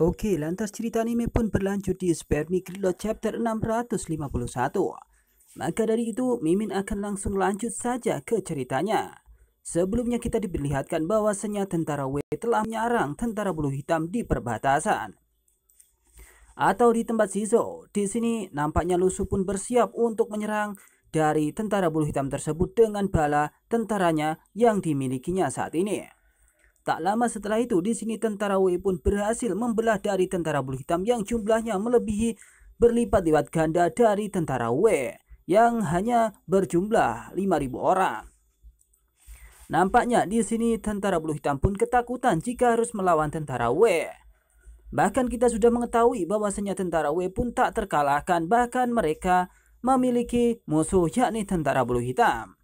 Oke, lantas cerita anime pun berlanjut di Spare Me Grillo chapter 651. Maka dari itu, Mimin akan langsung lanjut saja ke ceritanya. Sebelumnya kita diperlihatkan bahwasanya tentara W telah menyerang tentara bulu hitam di perbatasan atau di tempat Sizo, Di sini nampaknya Lusu pun bersiap untuk menyerang dari tentara bulu hitam tersebut dengan bala tentaranya yang dimilikinya saat ini. Tak lama setelah itu, di sini tentara Wei pun berhasil membelah dari tentara bulu hitam yang jumlahnya melebihi berlipat-lipat ganda dari tentara Wei yang hanya berjumlah 5.000 orang. Nampaknya di sini tentara bulu hitam pun ketakutan jika harus melawan tentara Wei. Bahkan kita sudah mengetahui bahwasanya tentara Wei pun tak terkalahkan bahkan mereka memiliki musuh yakni tentara bulu hitam.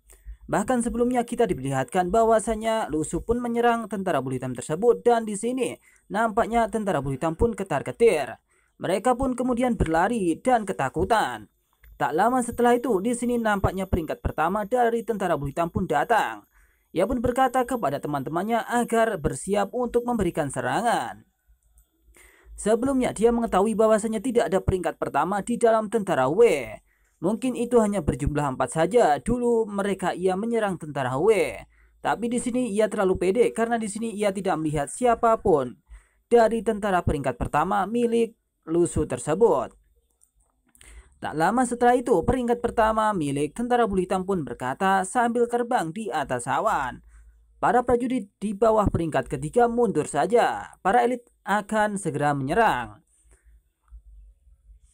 Bahkan sebelumnya kita diperlihatkan bahwasanya Lusuh pun menyerang tentara bulu hitam tersebut dan di sini nampaknya tentara bulu hitam pun ketar-ketir. Mereka pun kemudian berlari dan ketakutan. Tak lama setelah itu di sini nampaknya peringkat pertama dari tentara bulu hitam pun datang. Ia pun berkata kepada teman-temannya agar bersiap untuk memberikan serangan. Sebelumnya dia mengetahui bahwasanya tidak ada peringkat pertama di dalam tentara W. Mungkin itu hanya berjumlah empat saja. Dulu mereka ia menyerang tentara Wei. Tapi di sini ia terlalu pede karena di sini ia tidak melihat siapapun dari tentara peringkat pertama milik Lusu tersebut. Tak lama setelah itu, peringkat pertama milik tentara bulu hitam pun berkata sambil terbang di atas awan. Para prajurit di bawah peringkat ketiga mundur saja. Para elit akan segera menyerang.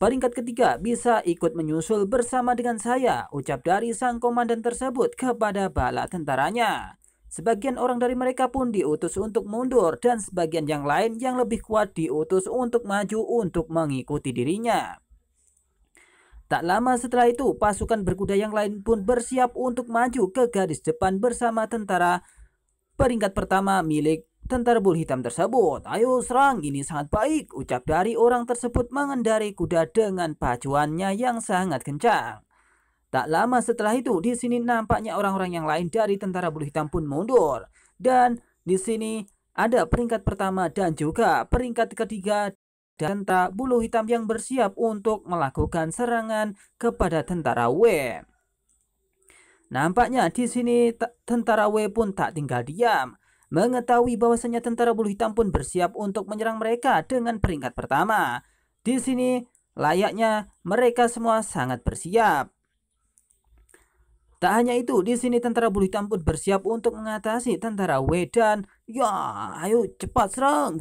Peringkat ketiga bisa ikut menyusul bersama dengan saya, ucap dari sang komandan tersebut kepada bala tentaranya. Sebagian orang dari mereka pun diutus untuk mundur dan sebagian yang lain yang lebih kuat diutus untuk maju untuk mengikuti dirinya. Tak lama setelah itu, pasukan berkuda yang lain pun bersiap untuk maju ke garis depan bersama tentara peringkat pertama milik tentara bulu hitam tersebut. Ayo serang, ini sangat baik, ucap dari orang tersebut mengendari kuda dengan pacuannya yang sangat kencang. Tak lama setelah itu, di sini nampaknya orang-orang yang lain dari tentara bulu hitam pun mundur. Dan di sini ada peringkat pertama dan juga peringkat ketiga dan tentara bulu hitam yang bersiap untuk melakukan serangan kepada tentara W. Nampaknya di sini tentara W pun tak tinggal diam mengetahui bahwasanya tentara bulu hitam pun bersiap untuk menyerang mereka dengan peringkat pertama. Di sini layaknya mereka semua sangat bersiap. Tak hanya itu, di sini tentara bulu hitam pun bersiap untuk mengatasi tentara Wedan. Ya, ayo cepat serang.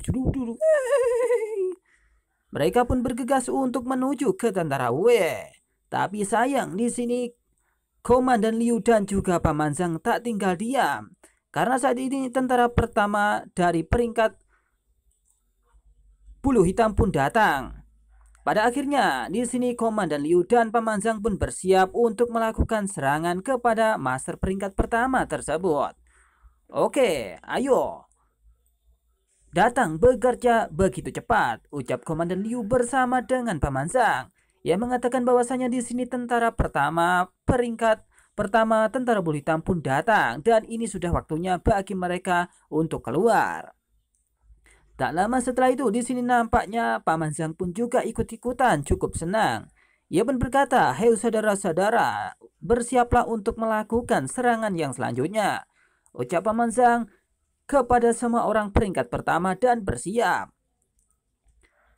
Mereka pun bergegas untuk menuju ke tentara Wei. Tapi sayang, di sini Komandan Liu dan juga Paman Zhang tak tinggal diam. Karena saat ini tentara pertama dari peringkat bulu hitam pun datang. Pada akhirnya, di sini Komandan Liu dan Paman Zhang pun bersiap untuk melakukan serangan kepada master peringkat pertama tersebut. Oke, ayo. Datang bekerja begitu cepat, ucap Komandan Liu bersama dengan Paman Zhang yang mengatakan bahwasanya di sini tentara pertama peringkat Pertama, tentara bulu hitam pun datang dan ini sudah waktunya bagi mereka untuk keluar. Tak lama setelah itu, di sini nampaknya Paman Zhang pun juga ikut-ikutan cukup senang. Ia pun berkata, hei saudara-saudara, bersiaplah untuk melakukan serangan yang selanjutnya. Ucap Paman Zhang kepada semua orang peringkat pertama dan bersiap.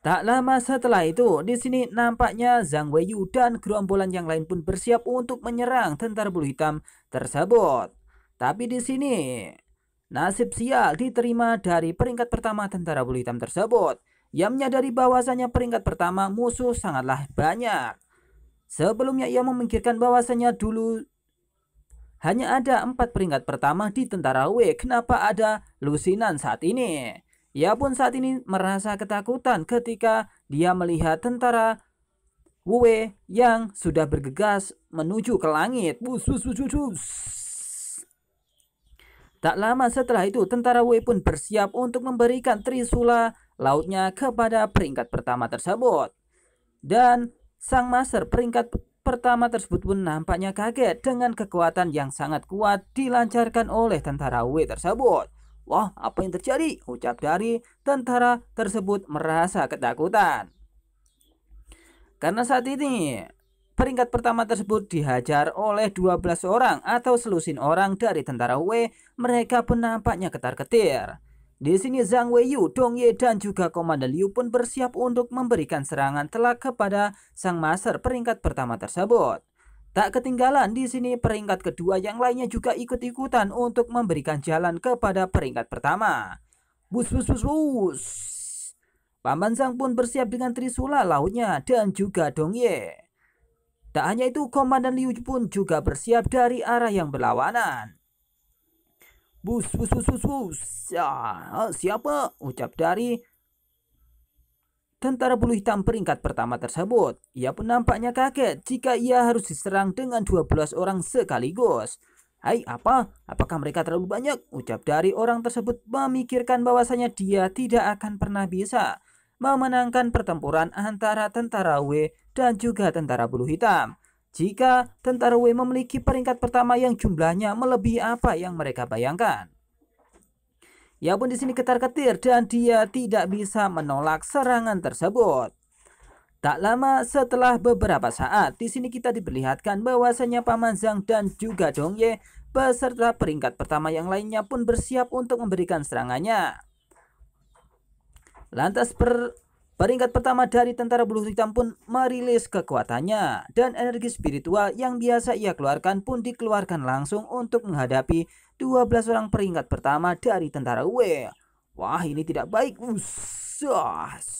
Tak lama setelah itu, di sini nampaknya Zhang Weiyu dan gerombolan yang lain pun bersiap untuk menyerang tentara bulu hitam tersebut. Tapi di sini, nasib sial diterima dari peringkat pertama tentara bulu hitam tersebut. Ia menyadari bahwasannya peringkat pertama musuh sangatlah banyak. Sebelumnya ia memikirkan bahwasannya dulu hanya ada empat peringkat pertama di tentara Wei. Kenapa ada lusinan saat ini? Ia pun saat ini merasa ketakutan ketika dia melihat tentara Wuwe yang sudah bergegas menuju ke langit. Bus, bus, Tak lama setelah itu, tentara Wei pun bersiap untuk memberikan trisula lautnya kepada peringkat pertama tersebut. Dan sang master peringkat pertama tersebut pun nampaknya kaget dengan kekuatan yang sangat kuat dilancarkan oleh tentara Wei tersebut. Wah, apa yang terjadi? Ucap Dari tentara tersebut merasa ketakutan. Karena saat ini peringkat pertama tersebut dihajar oleh 12 orang atau selusin orang dari tentara Wei, mereka pun nampaknya ketar-ketir. Di sini Zhang Weiyu, Dong Ye dan juga Komandan Liu pun bersiap untuk memberikan serangan telak kepada sang master peringkat pertama tersebut. Tak ketinggalan di sini peringkat kedua yang lainnya juga ikut-ikutan untuk memberikan jalan kepada peringkat pertama. Bus bus bus bus. Paman Sang pun bersiap dengan trisula lautnya dan juga Dongye. Tak hanya itu, Komandan Liu pun juga bersiap dari arah yang berlawanan. Bus bus bus bus bus. Ya, siapa? Ucap dari tentara bulu hitam peringkat pertama tersebut. Ia pun nampaknya kaget jika ia harus diserang dengan 12 orang sekaligus. Hai apa? Apakah mereka terlalu banyak? Ucap dari orang tersebut memikirkan bahwasanya dia tidak akan pernah bisa memenangkan pertempuran antara tentara W dan juga tentara bulu hitam. Jika tentara W memiliki peringkat pertama yang jumlahnya melebihi apa yang mereka bayangkan. Ia pun di sini ketar-ketir dan dia tidak bisa menolak serangan tersebut. Tak lama setelah beberapa saat, di sini kita diperlihatkan bahwasanya Paman Zhang dan juga Dong Ye beserta peringkat pertama yang lainnya pun bersiap untuk memberikan serangannya. Lantas per Peringkat pertama dari tentara bulu hitam pun merilis kekuatannya dan energi spiritual yang biasa ia keluarkan pun dikeluarkan langsung untuk menghadapi 12 orang peringkat pertama dari tentara W. E. Wah ini tidak baik. Usas.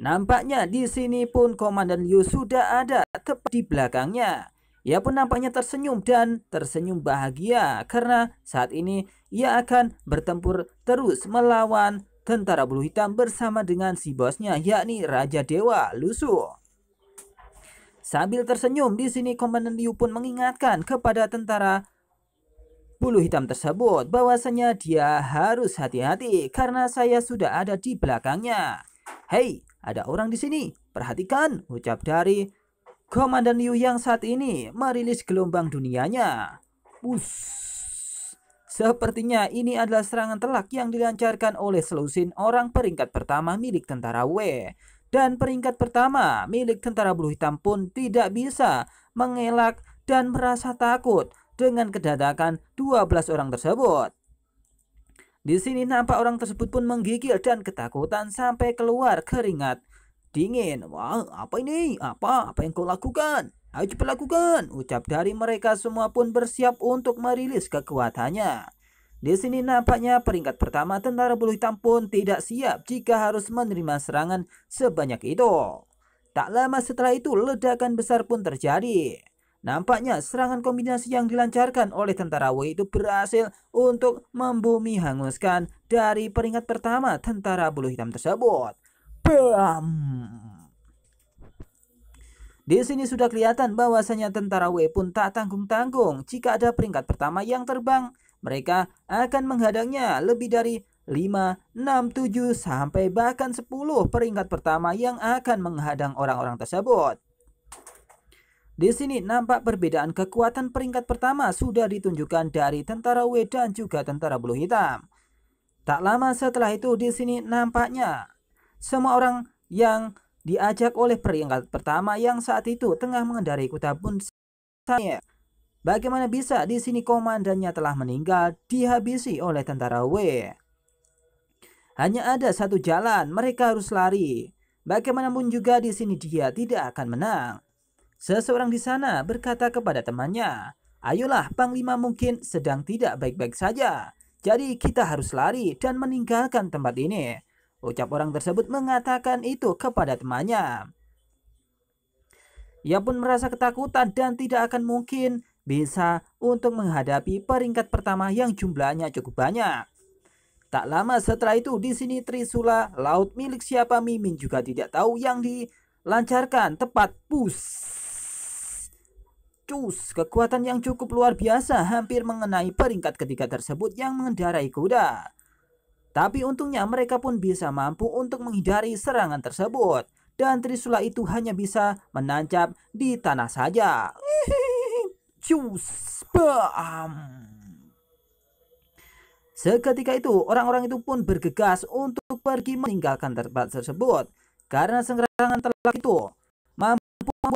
Nampaknya di sini pun Komandan Liu sudah ada tepat di belakangnya. Ia pun nampaknya tersenyum dan tersenyum bahagia karena saat ini ia akan bertempur terus melawan tentara bulu hitam bersama dengan si bosnya yakni Raja Dewa Lusu. Sambil tersenyum di sini Komandan Liu pun mengingatkan kepada tentara bulu hitam tersebut bahwasanya dia harus hati-hati karena saya sudah ada di belakangnya. Hei, ada orang di sini. Perhatikan, ucap dari Komandan Liu yang saat ini merilis gelombang dunianya. Bus. Sepertinya ini adalah serangan telak yang dilancarkan oleh Selusin orang peringkat pertama milik tentara W. Dan peringkat pertama milik tentara bulu hitam pun tidak bisa mengelak dan merasa takut dengan kedatangan 12 orang tersebut. Di sini nampak orang tersebut pun menggigil dan ketakutan sampai keluar keringat dingin. Wah, apa ini? Apa? Apa yang kau lakukan? Ayo cepat lakukan, ucap dari mereka semua pun bersiap untuk merilis kekuatannya. Di sini nampaknya peringkat pertama tentara bulu hitam pun tidak siap jika harus menerima serangan sebanyak itu. Tak lama setelah itu ledakan besar pun terjadi. Nampaknya serangan kombinasi yang dilancarkan oleh tentara Wei itu berhasil untuk membumi hanguskan dari peringkat pertama tentara bulu hitam tersebut. Bam! Di sini sudah kelihatan bahwasanya tentara W pun tak tanggung-tanggung. Jika ada peringkat pertama yang terbang, mereka akan menghadangnya lebih dari 5, 6, 7, sampai bahkan 10 peringkat pertama yang akan menghadang orang-orang tersebut. Di sini nampak perbedaan kekuatan peringkat pertama sudah ditunjukkan dari tentara W dan juga tentara bulu hitam. Tak lama setelah itu di sini nampaknya semua orang yang diajak oleh peringkat pertama yang saat itu tengah mengendarai kuda pun saya. Bagaimana bisa di sini komandannya telah meninggal dihabisi oleh tentara W? Hanya ada satu jalan, mereka harus lari. Bagaimanapun juga di sini dia tidak akan menang. Seseorang di sana berkata kepada temannya, "Ayolah, Panglima mungkin sedang tidak baik-baik saja. Jadi kita harus lari dan meninggalkan tempat ini." Ucap orang tersebut mengatakan itu kepada temannya. Ia pun merasa ketakutan dan tidak akan mungkin bisa untuk menghadapi peringkat pertama yang jumlahnya cukup banyak. Tak lama setelah itu di sini Trisula laut milik siapa Mimin juga tidak tahu yang dilancarkan tepat pus. Cus, kekuatan yang cukup luar biasa hampir mengenai peringkat ketiga tersebut yang mengendarai kuda. Tapi untungnya mereka pun bisa mampu untuk menghindari serangan tersebut. Dan Trisula itu hanya bisa menancap di tanah saja. Seketika itu, orang-orang itu pun bergegas untuk pergi meninggalkan tempat tersebut. Karena serangan telak itu mampu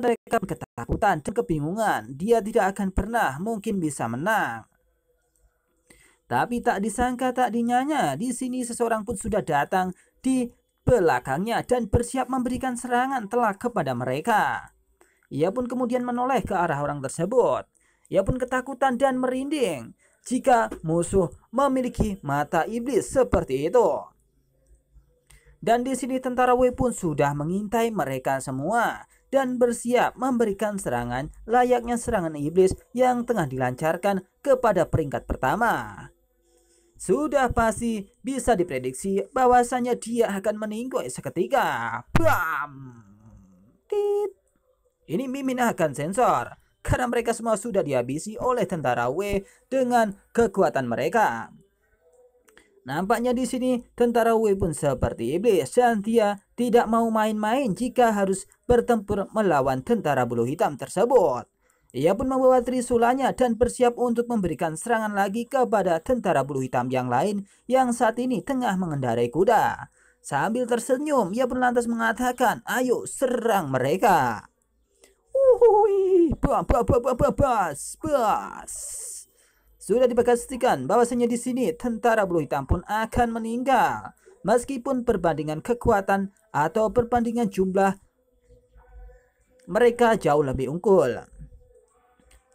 mereka ketakutan dan kebingungan, dia tidak akan pernah mungkin bisa menang. Tapi tak disangka tak dinyanya, di sini seseorang pun sudah datang di belakangnya dan bersiap memberikan serangan telak kepada mereka. Ia pun kemudian menoleh ke arah orang tersebut. Ia pun ketakutan dan merinding jika musuh memiliki mata iblis seperti itu. Dan di sini tentara Wei pun sudah mengintai mereka semua dan bersiap memberikan serangan layaknya serangan iblis yang tengah dilancarkan kepada peringkat pertama. Sudah pasti bisa diprediksi bahwasanya dia akan meninggoy seketika. Bam! Tit. Ini Mimin akan sensor karena mereka semua sudah dihabisi oleh tentara W dengan kekuatan mereka. Nampaknya di sini tentara W pun seperti iblis dan dia tidak mau main-main jika harus bertempur melawan tentara bulu hitam tersebut. Ia pun membawa trisulanya dan bersiap untuk memberikan serangan lagi kepada tentara bulu hitam yang lain yang saat ini tengah mengendarai kuda. Sambil tersenyum, ia pun lantas mengatakan, ayo serang mereka. Uhui, ba, ba, ba, ba, ba, bas, bas. Sudah dipastikan bahwasanya di sini tentara bulu hitam pun akan meninggal. Meskipun perbandingan kekuatan atau perbandingan jumlah mereka jauh lebih unggul.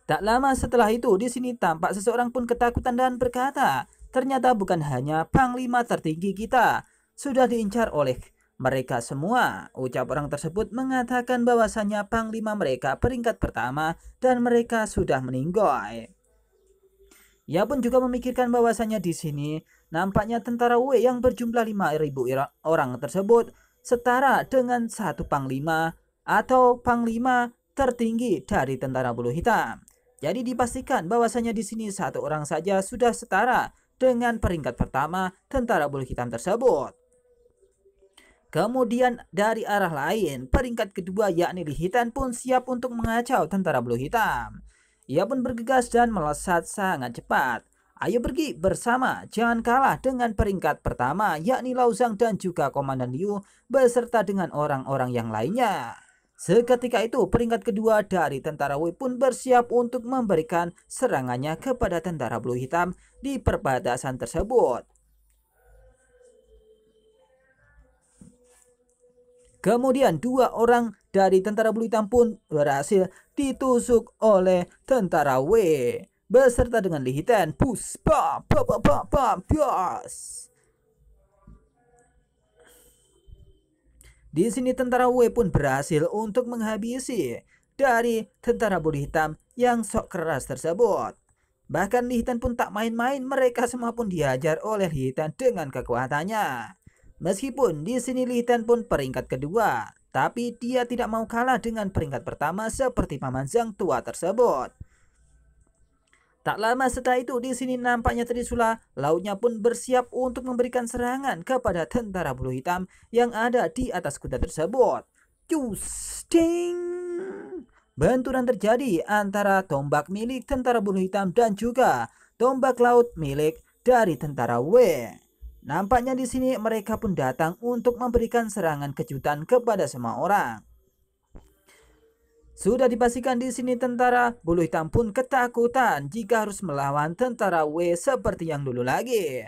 Tak lama setelah itu, di sini tampak seseorang pun ketakutan dan berkata, ternyata bukan hanya panglima tertinggi kita, sudah diincar oleh mereka semua. Ucap orang tersebut mengatakan bahwasannya panglima mereka peringkat pertama dan mereka sudah meninggoy. Ia pun juga memikirkan bahwasannya di sini nampaknya tentara Wei yang berjumlah 5.000 orang tersebut setara dengan satu panglima atau panglima tertinggi dari tentara bulu hitam. Jadi dipastikan bahwasanya di sini satu orang saja sudah setara dengan peringkat pertama tentara bulu hitam tersebut. Kemudian dari arah lain, peringkat kedua yakni hitam pun siap untuk mengacau tentara bulu hitam. Ia pun bergegas dan melesat sangat cepat. Ayo pergi bersama, jangan kalah dengan peringkat pertama yakni Lauzang dan juga Komandan Liu beserta dengan orang-orang yang lainnya. Seketika itu peringkat kedua dari tentara Wei pun bersiap untuk memberikan serangannya kepada tentara Blue Hitam di perbatasan tersebut. Kemudian dua orang dari tentara Blue Hitam pun berhasil ditusuk oleh tentara W beserta dengan pop, Puspa, pop, pop, pop, pop, pop, Di sini tentara Wei pun berhasil untuk menghabisi dari tentara bodi hitam yang sok keras tersebut. Bahkan Li Hitan pun tak main-main, mereka semua pun diajar oleh Li Hitan dengan kekuatannya. Meskipun di sini Li Hitan pun peringkat kedua, tapi dia tidak mau kalah dengan peringkat pertama seperti paman Zhang tua tersebut. Tak lama setelah itu di sini nampaknya Trisula, lautnya pun bersiap untuk memberikan serangan kepada tentara bulu hitam yang ada di atas kuda tersebut. Justing! Benturan terjadi antara tombak milik tentara bulu hitam dan juga tombak laut milik dari tentara W. Nampaknya di sini mereka pun datang untuk memberikan serangan kejutan kepada semua orang. Sudah dipastikan di sini tentara bulu hitam pun ketakutan jika harus melawan tentara W seperti yang dulu lagi.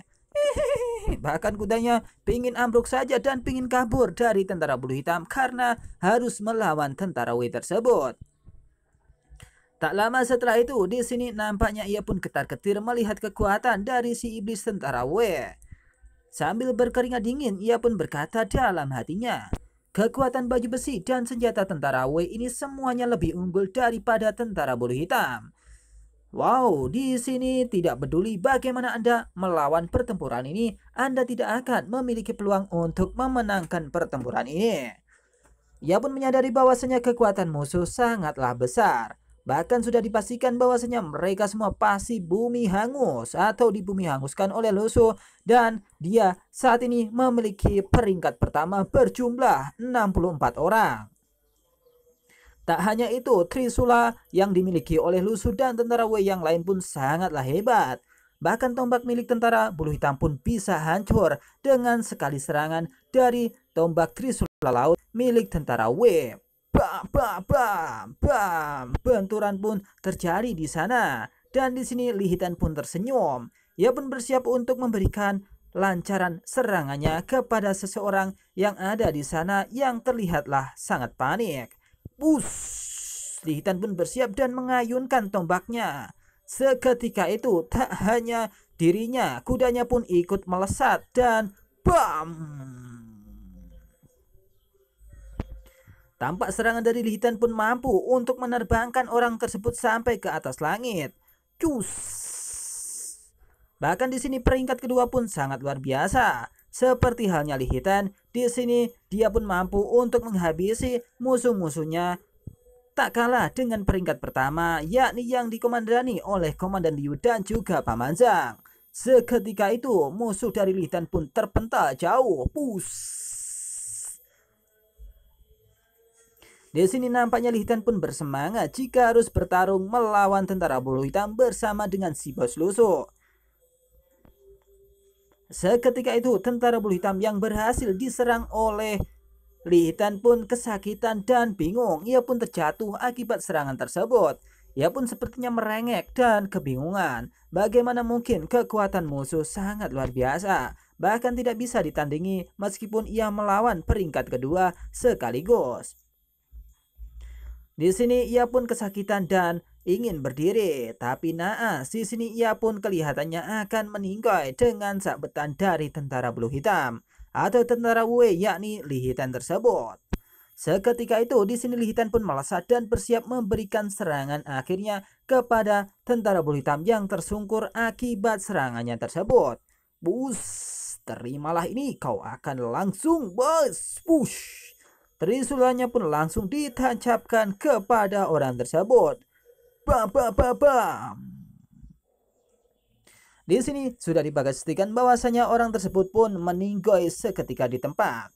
Bahkan kudanya pingin ambruk saja dan pingin kabur dari tentara bulu hitam karena harus melawan tentara W tersebut. Tak lama setelah itu, di sini nampaknya ia pun ketar-ketir melihat kekuatan dari si iblis tentara W. Sambil berkeringat dingin, ia pun berkata dalam hatinya, Kekuatan baju besi dan senjata tentara Wei ini semuanya lebih unggul daripada tentara bulu hitam. Wow, di sini tidak peduli bagaimana Anda melawan pertempuran ini, Anda tidak akan memiliki peluang untuk memenangkan pertempuran ini. Ia pun menyadari bahwasanya kekuatan musuh sangatlah besar. Bahkan sudah dipastikan bahwasanya mereka semua pasti bumi hangus atau di bumi hanguskan oleh Lusuh dan dia saat ini memiliki peringkat pertama berjumlah 64 orang. Tak hanya itu, Trisula yang dimiliki oleh Lusuh dan tentara Wei yang lain pun sangatlah hebat. Bahkan tombak milik tentara bulu hitam pun bisa hancur dengan sekali serangan dari tombak Trisula laut milik tentara Wei. Bam, bam, bam, bam. Benturan pun terjadi di sana. Dan di sini Lihitan pun tersenyum. Ia pun bersiap untuk memberikan lancaran serangannya kepada seseorang yang ada di sana yang terlihatlah sangat panik. Bus! Lihitan pun bersiap dan mengayunkan tombaknya. Seketika itu tak hanya dirinya, kudanya pun ikut melesat dan bam! Tampak serangan dari Lihitan pun mampu untuk menerbangkan orang tersebut sampai ke atas langit. Cus. Bahkan di sini peringkat kedua pun sangat luar biasa. Seperti halnya Lihitan, di sini dia pun mampu untuk menghabisi musuh-musuhnya tak kalah dengan peringkat pertama yakni yang dikomandani oleh Komandan Liu dan juga Paman Zhang. Seketika itu musuh dari Lihitan pun terpental jauh. Pus. Di sini nampaknya Lihitan pun bersemangat jika harus bertarung melawan tentara bulu hitam bersama dengan si bos lusuh. Seketika itu tentara bulu hitam yang berhasil diserang oleh Lihitan pun kesakitan dan bingung. Ia pun terjatuh akibat serangan tersebut. Ia pun sepertinya merengek dan kebingungan. Bagaimana mungkin kekuatan musuh sangat luar biasa. Bahkan tidak bisa ditandingi meskipun ia melawan peringkat kedua sekaligus. Di sini ia pun kesakitan dan ingin berdiri, tapi naas di sini ia pun kelihatannya akan meninggal dengan sabetan dari tentara bulu hitam atau tentara Wei yakni Lihitan tersebut. Seketika itu di sini Lihitan pun melesat dan bersiap memberikan serangan akhirnya kepada tentara bulu hitam yang tersungkur akibat serangannya tersebut. Bus, terimalah ini kau akan langsung bus push Trisulanya pun langsung ditancapkan kepada orang tersebut. Bam, bam, bam, bam. Di sini sudah dibagasikan bahwasanya orang tersebut pun meninggoy seketika di tempat.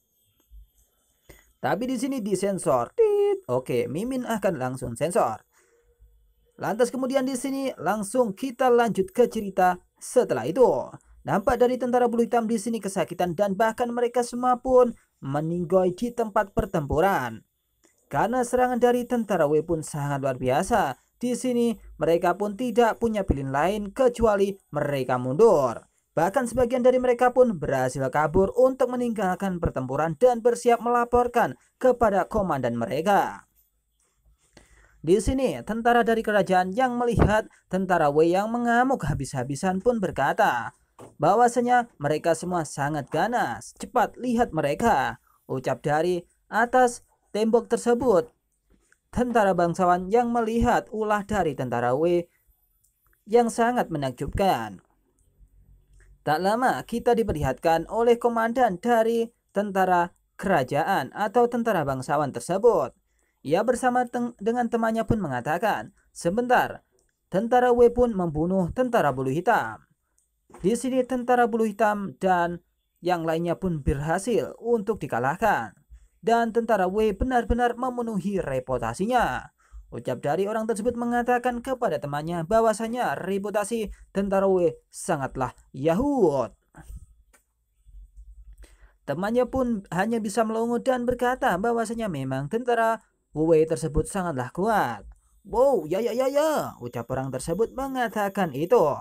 Tapi di sini disensor. Tit. Oke, Mimin akan langsung sensor. Lantas kemudian di sini langsung kita lanjut ke cerita setelah itu. Nampak dari tentara bulu hitam di sini kesakitan dan bahkan mereka semua pun meninggoy di tempat pertempuran. Karena serangan dari tentara Wei pun sangat luar biasa, di sini mereka pun tidak punya pilihan lain kecuali mereka mundur. Bahkan sebagian dari mereka pun berhasil kabur untuk meninggalkan pertempuran dan bersiap melaporkan kepada komandan mereka. Di sini, tentara dari kerajaan yang melihat tentara Wei yang mengamuk habis-habisan pun berkata, bahwasanya mereka semua sangat ganas. Cepat lihat mereka, ucap dari atas tembok tersebut. Tentara bangsawan yang melihat ulah dari tentara W yang sangat menakjubkan. Tak lama kita diperlihatkan oleh komandan dari tentara kerajaan atau tentara bangsawan tersebut. Ia bersama dengan temannya pun mengatakan, sebentar, tentara W pun membunuh tentara bulu hitam. Di sini tentara bulu hitam dan yang lainnya pun berhasil untuk dikalahkan. Dan tentara Wei benar-benar memenuhi reputasinya. Ucap dari orang tersebut mengatakan kepada temannya bahwasanya reputasi tentara Wei sangatlah Yahud. Temannya pun hanya bisa melongo dan berkata bahwasanya memang tentara Wei tersebut sangatlah kuat. Wow, ya ya ya ya, ucap orang tersebut mengatakan itu.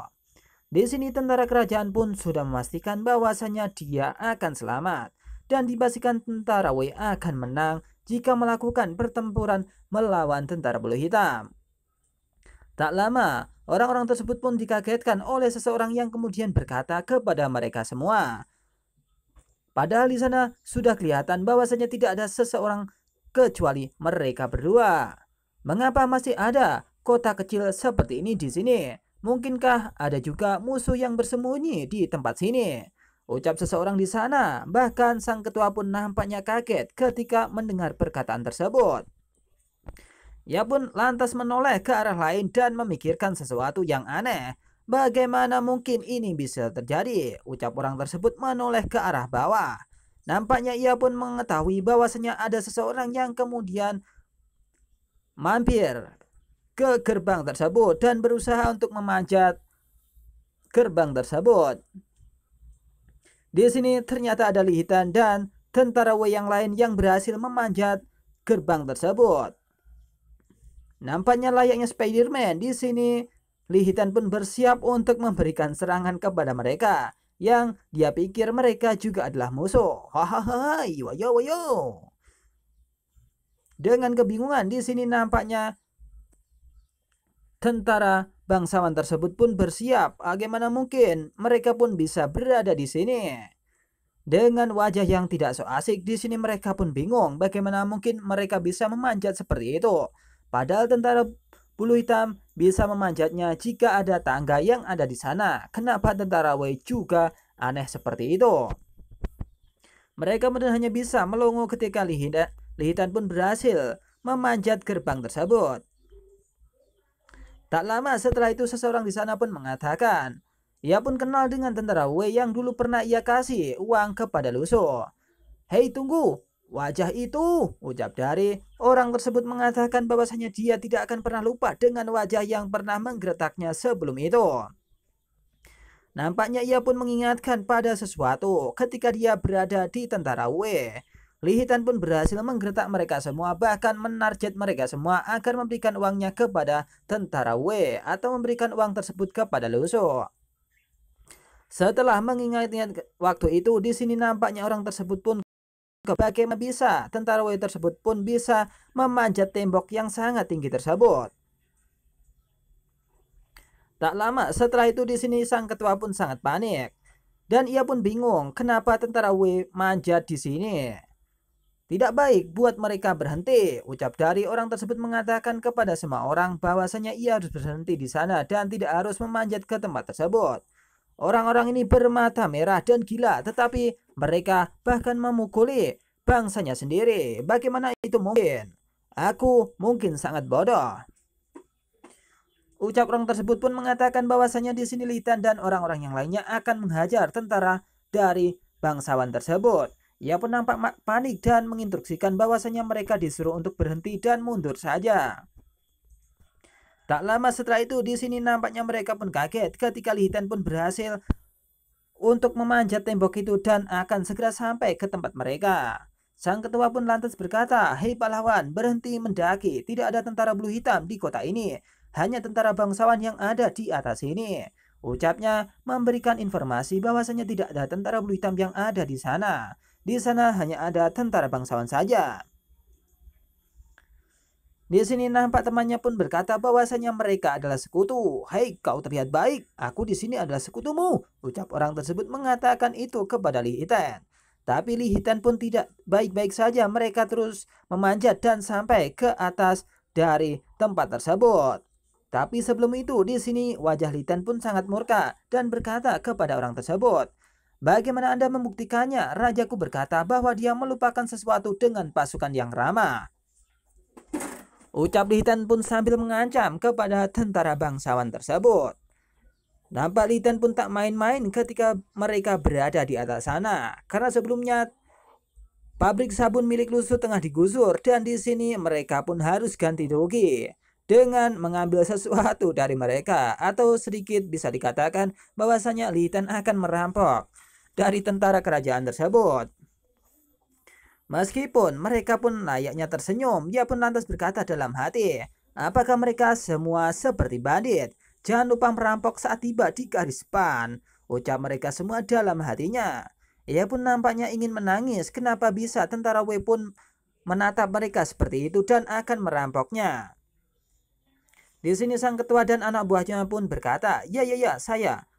Di sini tentara kerajaan pun sudah memastikan bahwasannya dia akan selamat dan dipastikan tentara Wei akan menang jika melakukan pertempuran melawan tentara bulu hitam. Tak lama, orang-orang tersebut pun dikagetkan oleh seseorang yang kemudian berkata kepada mereka semua. Padahal di sana sudah kelihatan bahwasanya tidak ada seseorang kecuali mereka berdua. Mengapa masih ada kota kecil seperti ini di sini? Mungkinkah ada juga musuh yang bersembunyi di tempat sini? Ucap seseorang di sana, bahkan sang ketua pun nampaknya kaget ketika mendengar perkataan tersebut. Ia pun lantas menoleh ke arah lain dan memikirkan sesuatu yang aneh. Bagaimana mungkin ini bisa terjadi? Ucap orang tersebut menoleh ke arah bawah. Nampaknya ia pun mengetahui bahwasanya ada seseorang yang kemudian mampir ke gerbang tersebut dan berusaha untuk memanjat gerbang tersebut. Di sini ternyata ada Lihitan dan tentara Wei yang lain yang berhasil memanjat gerbang tersebut. Nampaknya layaknya Spider-Man, di sini Lihitan pun bersiap untuk memberikan serangan kepada mereka yang dia pikir mereka juga adalah musuh. Hahaha, iya, iya, iya. Dengan kebingungan di sini nampaknya Tentara bangsawan tersebut pun bersiap. Bagaimana mungkin mereka pun bisa berada di sini? Dengan wajah yang tidak so asik di sini mereka pun bingung bagaimana mungkin mereka bisa memanjat seperti itu. Padahal tentara bulu hitam bisa memanjatnya jika ada tangga yang ada di sana. Kenapa tentara Wei juga aneh seperti itu? Mereka mungkin hanya bisa melongo ketika lihitan pun berhasil memanjat gerbang tersebut. Tak lama setelah itu seseorang di sana pun mengatakan, ia pun kenal dengan tentara Wei yang dulu pernah ia kasih uang kepada Luso. Hei tunggu, wajah itu, ucap dari orang tersebut mengatakan bahwasanya dia tidak akan pernah lupa dengan wajah yang pernah menggeretaknya sebelum itu. Nampaknya ia pun mengingatkan pada sesuatu ketika dia berada di tentara Wei. Lihitan pun berhasil menggeretak mereka semua bahkan menarget mereka semua agar memberikan uangnya kepada tentara Wei atau memberikan uang tersebut kepada Luso. Setelah mengingatnya waktu itu di sini nampaknya orang tersebut pun bagaimana bisa tentara Wei tersebut pun bisa memanjat tembok yang sangat tinggi tersebut. Tak lama setelah itu di sini sang ketua pun sangat panik dan ia pun bingung kenapa tentara Wei manjat di sini. Tidak baik buat mereka berhenti. Ucap dari orang tersebut mengatakan kepada semua orang bahwasanya ia harus berhenti di sana dan tidak harus memanjat ke tempat tersebut. Orang-orang ini bermata merah dan gila, tetapi mereka bahkan memukuli bangsanya sendiri. Bagaimana itu mungkin? Aku mungkin sangat bodoh. Ucap orang tersebut pun mengatakan bahwasanya di sini Litan dan orang-orang yang lainnya akan menghajar tentara dari bangsawan tersebut. Ia pun nampak panik dan menginstruksikan bahwasanya mereka disuruh untuk berhenti dan mundur saja. Tak lama setelah itu di sini nampaknya mereka pun kaget ketika Lihitan pun berhasil untuk memanjat tembok itu dan akan segera sampai ke tempat mereka. Sang ketua pun lantas berkata, Hei pahlawan, berhenti mendaki, tidak ada tentara bulu hitam di kota ini, hanya tentara bangsawan yang ada di atas ini. Ucapnya memberikan informasi bahwasanya tidak ada tentara bulu hitam yang ada di sana. Di sana hanya ada tentara bangsawan saja. Di sini nampak temannya pun berkata bahwasanya mereka adalah sekutu. Hei, kau terlihat baik. Aku di sini adalah sekutumu. Ucap orang tersebut mengatakan itu kepada Li Hiten. Tapi Li Hiten pun tidak baik-baik saja. Mereka terus memanjat dan sampai ke atas dari tempat tersebut. Tapi sebelum itu, di sini wajah Li Hiten pun sangat murka dan berkata kepada orang tersebut, Bagaimana Anda membuktikannya? Rajaku berkata bahwa dia melupakan sesuatu dengan pasukan yang ramah. Ucap Litan pun sambil mengancam kepada tentara bangsawan tersebut. Nampak Litan pun tak main-main ketika mereka berada di atas sana. Karena sebelumnya pabrik sabun milik Lusuh tengah digusur dan di sini mereka pun harus ganti rugi. Dengan mengambil sesuatu dari mereka atau sedikit bisa dikatakan bahwasanya Litan akan merampok dari tentara kerajaan tersebut. Meskipun mereka pun layaknya tersenyum, ia pun lantas berkata dalam hati, apakah mereka semua seperti bandit? Jangan lupa merampok saat tiba di garis pan. ucap mereka semua dalam hatinya. Ia pun nampaknya ingin menangis, kenapa bisa tentara Wei pun menatap mereka seperti itu dan akan merampoknya. Di sini sang ketua dan anak buahnya pun berkata, ya ya ya saya,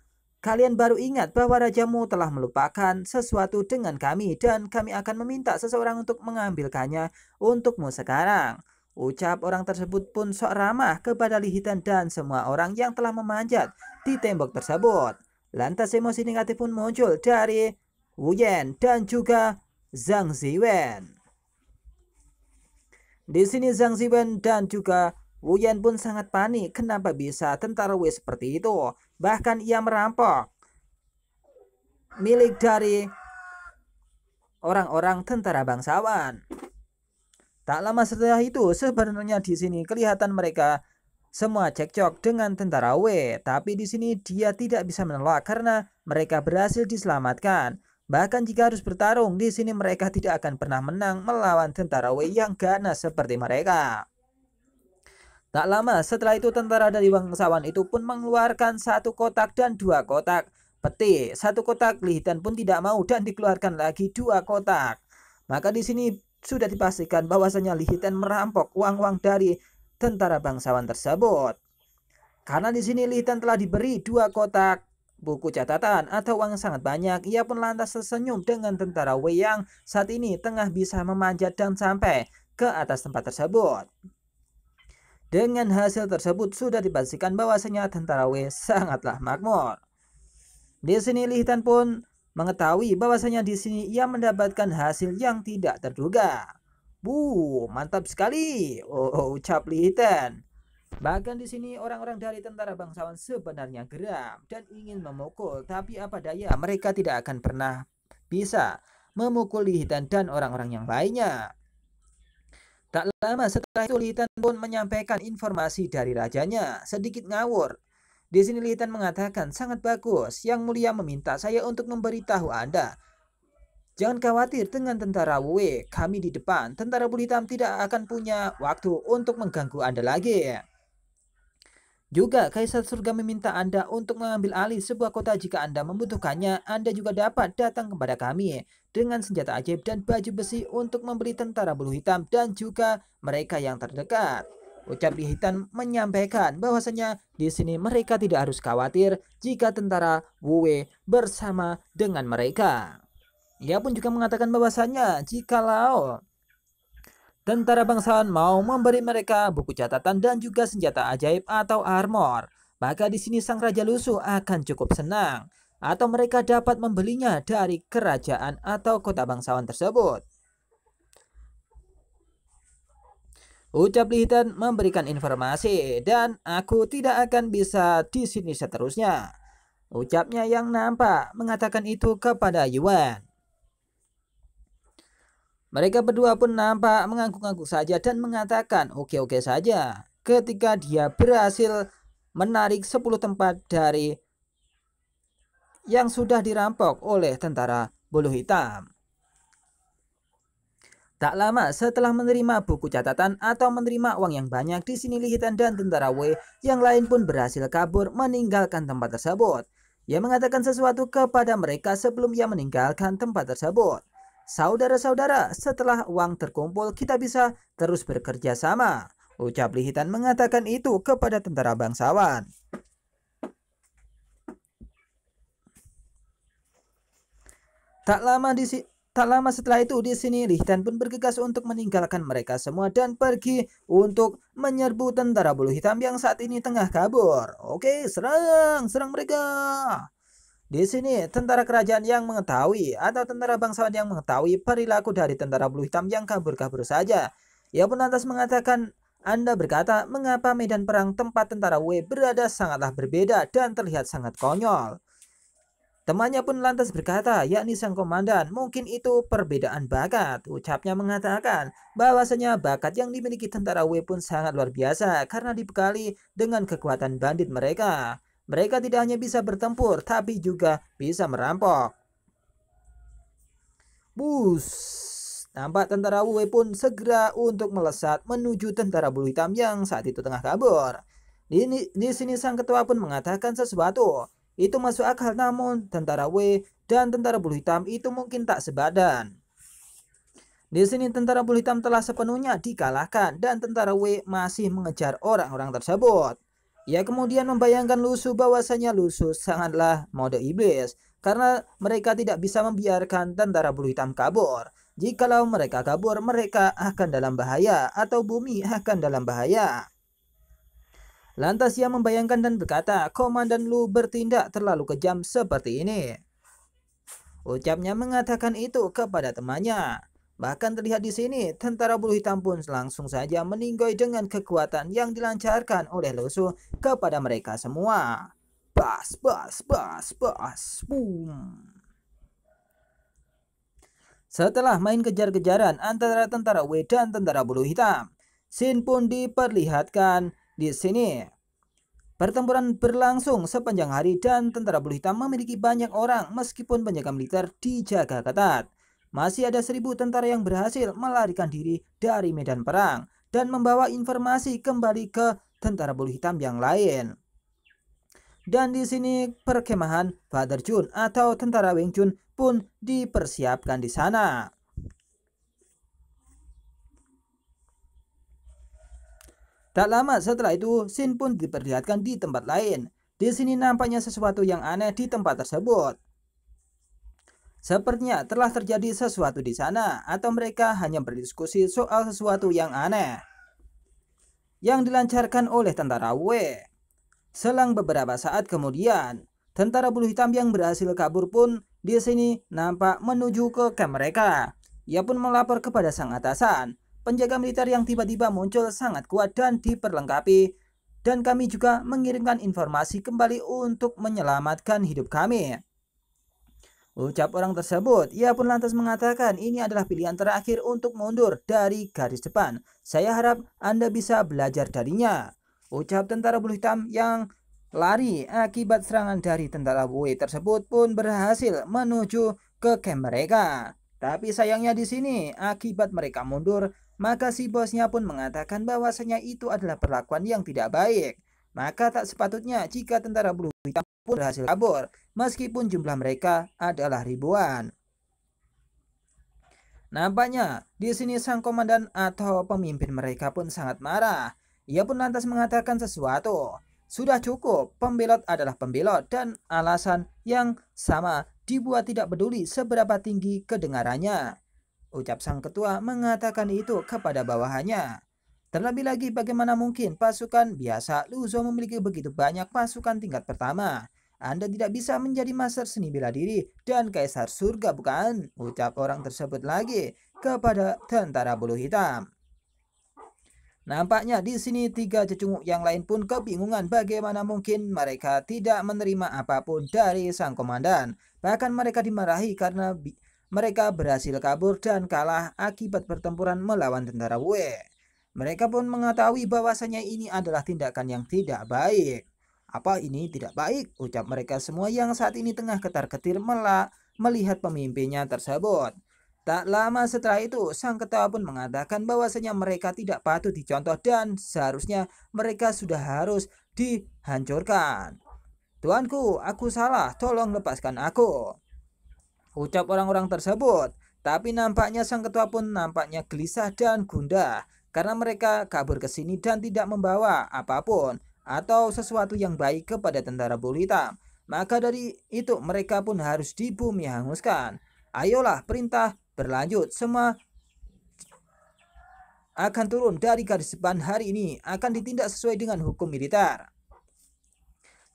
Kalian baru ingat bahwa rajamu telah melupakan sesuatu dengan kami dan kami akan meminta seseorang untuk mengambilkannya untukmu sekarang. Ucap orang tersebut pun sok ramah kepada Lihitan dan semua orang yang telah memanjat di tembok tersebut. Lantas emosi negatif pun muncul dari Wu Yan dan juga Zhang Ziwen. Di sini Zhang Ziwen dan juga Wu Yan pun sangat panik kenapa bisa tentara Wei seperti itu bahkan ia merampok milik dari orang-orang tentara bangsawan. Tak lama setelah itu, sebenarnya di sini kelihatan mereka semua cekcok dengan tentara W, tapi di sini dia tidak bisa menolak karena mereka berhasil diselamatkan. Bahkan jika harus bertarung, di sini mereka tidak akan pernah menang melawan tentara W yang ganas seperti mereka. Tak lama setelah itu tentara dari bangsawan itu pun mengeluarkan satu kotak dan dua kotak peti. Satu kotak Lihitan pun tidak mau dan dikeluarkan lagi dua kotak. Maka di sini sudah dipastikan bahwasanya Lihitan merampok uang-uang dari tentara bangsawan tersebut. Karena di sini Lihitan telah diberi dua kotak buku catatan atau uang sangat banyak, ia pun lantas tersenyum dengan tentara Wei yang saat ini tengah bisa memanjat dan sampai ke atas tempat tersebut. Dengan hasil tersebut sudah dipastikan bahwasanya tentara W sangatlah makmur. Di sini Lihitan pun mengetahui bahwasanya di sini ia mendapatkan hasil yang tidak terduga. Bu, mantap sekali. Oh, ucap Lihitan. Bahkan di sini orang-orang dari tentara bangsawan sebenarnya geram dan ingin memukul, tapi apa daya mereka tidak akan pernah bisa memukul Lihitan dan orang-orang yang lainnya. Tak lama setelah itu Lihitan pun menyampaikan informasi dari rajanya, sedikit ngawur. Di sini Lihitan mengatakan, sangat bagus, Yang Mulia meminta saya untuk memberitahu Anda. Jangan khawatir dengan tentara Wei. kami di depan. Tentara Bulitam tidak akan punya waktu untuk mengganggu Anda lagi. Juga, Kaisar Surga meminta Anda untuk mengambil alih sebuah kota jika Anda membutuhkannya. Anda juga dapat datang kepada kami dengan senjata ajaib dan baju besi untuk membeli tentara bulu hitam dan juga mereka yang terdekat. Ucap Hitan menyampaikan bahwasanya di sini mereka tidak harus khawatir jika tentara Wuwe bersama dengan mereka. Ia pun juga mengatakan bahwasanya jika jikalau Tentara bangsawan mau memberi mereka buku catatan dan juga senjata ajaib atau armor. Maka di sini sang raja lusuh akan cukup senang. Atau mereka dapat membelinya dari kerajaan atau kota bangsawan tersebut. Ucap Lihitan memberikan informasi dan aku tidak akan bisa di sini seterusnya. Ucapnya yang nampak mengatakan itu kepada Yuan. Mereka berdua pun nampak mengangguk-angguk saja dan mengatakan oke-oke saja ketika dia berhasil menarik 10 tempat dari yang sudah dirampok oleh tentara bulu hitam. Tak lama setelah menerima buku catatan atau menerima uang yang banyak, di sini Lihitan dan tentara Wei yang lain pun berhasil kabur meninggalkan tempat tersebut. Ia mengatakan sesuatu kepada mereka sebelum ia meninggalkan tempat tersebut. Saudara-saudara, setelah uang terkumpul kita bisa terus bekerja sama. Ucap Lihitan mengatakan itu kepada tentara bangsawan. Tak lama di Tak lama setelah itu di sini Lihitan pun bergegas untuk meninggalkan mereka semua dan pergi untuk menyerbu tentara bulu hitam yang saat ini tengah kabur. Oke, serang, serang mereka. Di sini, tentara kerajaan yang mengetahui atau tentara bangsawan yang mengetahui perilaku dari tentara bulu hitam yang kabur-kabur saja. Ia pun lantas mengatakan, Anda berkata, mengapa medan perang tempat tentara Wei berada sangatlah berbeda dan terlihat sangat konyol. Temannya pun lantas berkata, yakni sang komandan, mungkin itu perbedaan bakat. Ucapnya mengatakan bahwasanya bakat yang dimiliki tentara Wei pun sangat luar biasa karena dibekali dengan kekuatan bandit mereka. Mereka tidak hanya bisa bertempur, tapi juga bisa merampok. Bus. Nampak tentara Wu pun segera untuk melesat menuju tentara bulu hitam yang saat itu tengah kabur. Di, di sini sang ketua pun mengatakan sesuatu. Itu masuk akal namun tentara W dan tentara bulu hitam itu mungkin tak sebadan. Di sini tentara bulu hitam telah sepenuhnya dikalahkan dan tentara W masih mengejar orang-orang tersebut. Ia kemudian membayangkan lusuh bahwasanya lusuh sangatlah mode iblis karena mereka tidak bisa membiarkan tentara bulu hitam kabur. Jikalau mereka kabur, mereka akan dalam bahaya atau bumi akan dalam bahaya. Lantas ia membayangkan dan berkata, Komandan Lu bertindak terlalu kejam seperti ini. Ucapnya mengatakan itu kepada temannya. Bahkan terlihat di sini, tentara bulu hitam pun langsung saja meninggoy dengan kekuatan yang dilancarkan oleh Lusu kepada mereka semua. Bas, bas, bas, bas, boom. Setelah main kejar-kejaran antara tentara Wei dan tentara bulu hitam, Sin pun diperlihatkan di sini. Pertempuran berlangsung sepanjang hari dan tentara bulu hitam memiliki banyak orang meskipun penjaga militer dijaga ketat masih ada seribu tentara yang berhasil melarikan diri dari medan perang dan membawa informasi kembali ke tentara bulu hitam yang lain. Dan di sini perkemahan Father Jun atau tentara Wing Jun pun dipersiapkan di sana. Tak lama setelah itu, Sin pun diperlihatkan di tempat lain. Di sini nampaknya sesuatu yang aneh di tempat tersebut. Sepertinya telah terjadi sesuatu di sana, atau mereka hanya berdiskusi soal sesuatu yang aneh yang dilancarkan oleh tentara W. Selang beberapa saat kemudian, tentara bulu hitam yang berhasil kabur pun di sini nampak menuju ke kamp mereka. Ia pun melapor kepada sang atasan. Penjaga militer yang tiba-tiba muncul sangat kuat dan diperlengkapi. Dan kami juga mengirimkan informasi kembali untuk menyelamatkan hidup kami. Ucap orang tersebut, ia pun lantas mengatakan ini adalah pilihan terakhir untuk mundur dari garis depan. Saya harap Anda bisa belajar darinya. Ucap tentara bulu hitam yang lari akibat serangan dari tentara Wei tersebut pun berhasil menuju ke camp mereka. Tapi sayangnya di sini, akibat mereka mundur, maka si bosnya pun mengatakan bahwasanya itu adalah perlakuan yang tidak baik. Maka tak sepatutnya jika tentara bulu hitam pun berhasil kabur meskipun jumlah mereka adalah ribuan. Nampaknya di sini sang komandan atau pemimpin mereka pun sangat marah. Ia pun lantas mengatakan sesuatu. Sudah cukup, pembelot adalah pembelot dan alasan yang sama dibuat tidak peduli seberapa tinggi kedengarannya. Ucap sang ketua mengatakan itu kepada bawahannya. Terlebih lagi bagaimana mungkin pasukan biasa Luzo memiliki begitu banyak pasukan tingkat pertama anda tidak bisa menjadi master seni bela diri dan kaisar surga bukan? Ucap orang tersebut lagi kepada tentara bulu hitam. Nampaknya di sini tiga cecunguk yang lain pun kebingungan bagaimana mungkin mereka tidak menerima apapun dari sang komandan. Bahkan mereka dimarahi karena mereka berhasil kabur dan kalah akibat pertempuran melawan tentara Wei. Mereka pun mengetahui bahwasanya ini adalah tindakan yang tidak baik. Apa ini tidak baik? Ucap mereka semua yang saat ini tengah ketar-ketir melak melihat pemimpinnya tersebut. Tak lama setelah itu, sang ketua pun mengatakan bahwasanya mereka tidak patut dicontoh dan seharusnya mereka sudah harus dihancurkan. Tuanku, aku salah, tolong lepaskan aku. Ucap orang-orang tersebut. Tapi nampaknya sang ketua pun nampaknya gelisah dan gundah karena mereka kabur ke sini dan tidak membawa apapun atau sesuatu yang baik kepada tentara Bulita. Maka dari itu mereka pun harus di bumi hanguskan. Ayolah perintah berlanjut semua akan turun dari garis depan hari ini akan ditindak sesuai dengan hukum militer.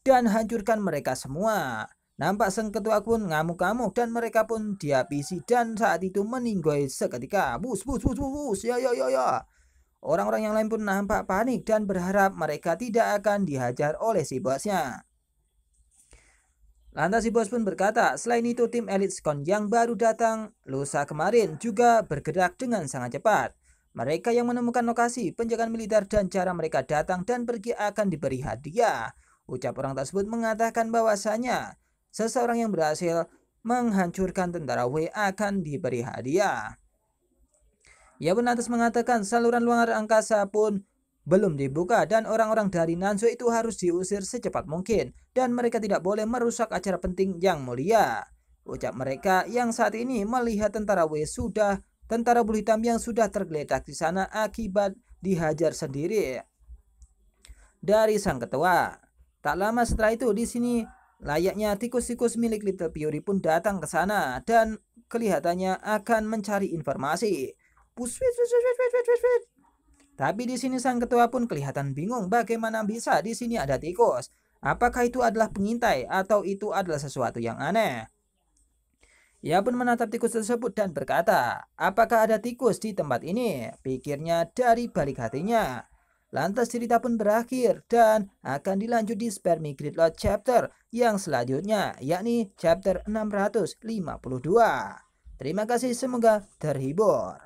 Dan hancurkan mereka semua. Nampak sang ketua pun ngamuk-ngamuk dan mereka pun dihabisi dan saat itu meninggoy seketika. Bus, bus, bus, bus, bus, ya, ya, ya, ya. Orang-orang yang lain pun nampak panik dan berharap mereka tidak akan dihajar oleh si bosnya. Lantas si bos pun berkata, selain itu tim elit skon yang baru datang lusa kemarin juga bergerak dengan sangat cepat. Mereka yang menemukan lokasi, penjagaan militer dan cara mereka datang dan pergi akan diberi hadiah. Ucap orang tersebut mengatakan bahwasanya seseorang yang berhasil menghancurkan tentara Wei akan diberi hadiah. Ia pun lantas mengatakan saluran luar angkasa pun belum dibuka dan orang-orang dari Nanzo itu harus diusir secepat mungkin dan mereka tidak boleh merusak acara penting yang mulia. Ucap mereka yang saat ini melihat tentara Wei sudah tentara bulu hitam yang sudah tergeletak di sana akibat dihajar sendiri dari sang ketua. Tak lama setelah itu di sini layaknya tikus-tikus milik Little Fury pun datang ke sana dan kelihatannya akan mencari informasi. Puswit, swit, swit, swit, swit, swit, Tapi di sini sang ketua pun kelihatan bingung bagaimana bisa di sini ada tikus. Apakah itu adalah pengintai atau itu adalah sesuatu yang aneh? Ia pun menatap tikus tersebut dan berkata, apakah ada tikus di tempat ini? Pikirnya dari balik hatinya. Lantas cerita pun berakhir dan akan dilanjut di Spermigrid chapter yang selanjutnya yakni chapter 652. Terima kasih semoga terhibur.